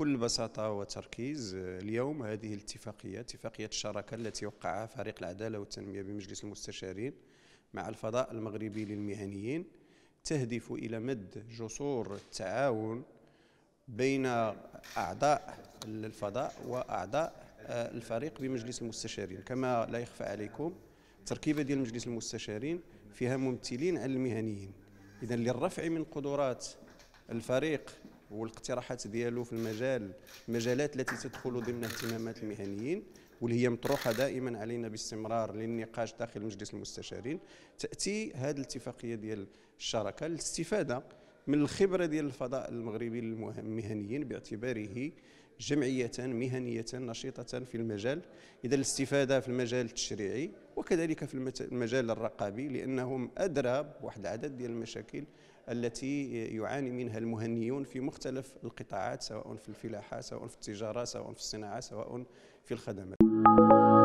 بكل بساطة وتركيز آه، اليوم هذه الاتفاقية اتفاقية الشراكة التي وقعها فريق العدالة والتنمية بمجلس المستشارين مع الفضاء المغربي للمهنيين تهدف إلى مد جسور التعاون بين أعضاء الفضاء وأعضاء آه، الفريق بمجلس المستشارين كما لا يخفى عليكم التركيبة ديال مجلس المستشارين فيها ممثلين على المهنيين إذا للرفع من قدرات الفريق والاقتراحات ديالو في المجال المجالات التي تدخل ضمن اهتمامات المهنيين واللي هي مطروحه دائما علينا باستمرار للنقاش داخل مجلس المستشارين تاتي هذه الاتفاقيه ديال الشراكه للاستفاده من الخبره ديال الفضاء المغربي للمهنيين باعتباره جمعيه مهنيه نشيطه في المجال اذا الاستفاده في المجال التشريعي وكذلك في المجال الرقابي لأنهم أدرى بواحد العدد ديال المشاكل التي يعاني منها المهنيون في مختلف القطاعات سواء في الفلاحة سواء في التجارة سواء في الصناعة سواء في الخدمات